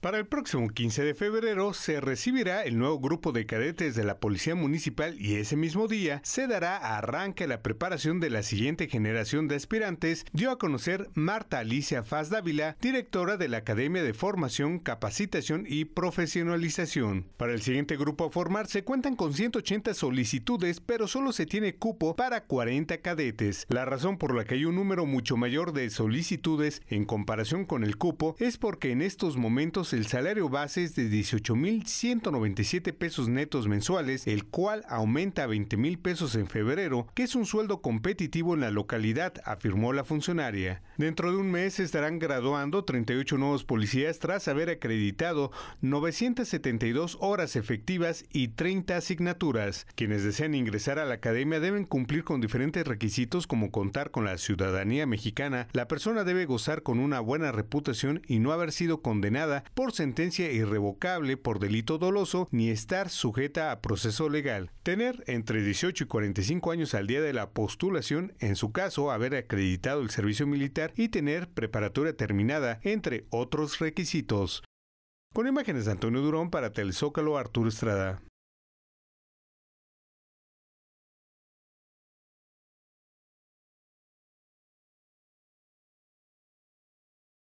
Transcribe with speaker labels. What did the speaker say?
Speaker 1: Para el próximo 15 de febrero se recibirá el nuevo grupo de cadetes de la Policía Municipal y ese mismo día se dará a arranque la preparación de la siguiente generación de aspirantes, dio a conocer Marta Alicia Faz Dávila, directora de la Academia de Formación, Capacitación y Profesionalización. Para el siguiente grupo a formar se cuentan con 180 solicitudes, pero solo se tiene cupo para 40 cadetes. La razón por la que hay un número mucho mayor de solicitudes en comparación con el cupo es porque en estos momentos el salario base es de 18.197 pesos netos mensuales, el cual aumenta a 20.000 pesos en febrero, que es un sueldo competitivo en la localidad, afirmó la funcionaria. Dentro de un mes estarán graduando 38 nuevos policías tras haber acreditado 972 horas efectivas y 30 asignaturas. Quienes desean ingresar a la academia deben cumplir con diferentes requisitos como contar con la ciudadanía mexicana, la persona debe gozar con una buena reputación y no haber sido condenada por sentencia irrevocable por delito doloso ni estar sujeta a proceso legal. Tener entre 18 y 45 años al día de la postulación, en su caso haber acreditado el servicio militar y tener preparatoria terminada, entre otros requisitos. Con imágenes de Antonio Durón para Telezócalo, Arturo Estrada.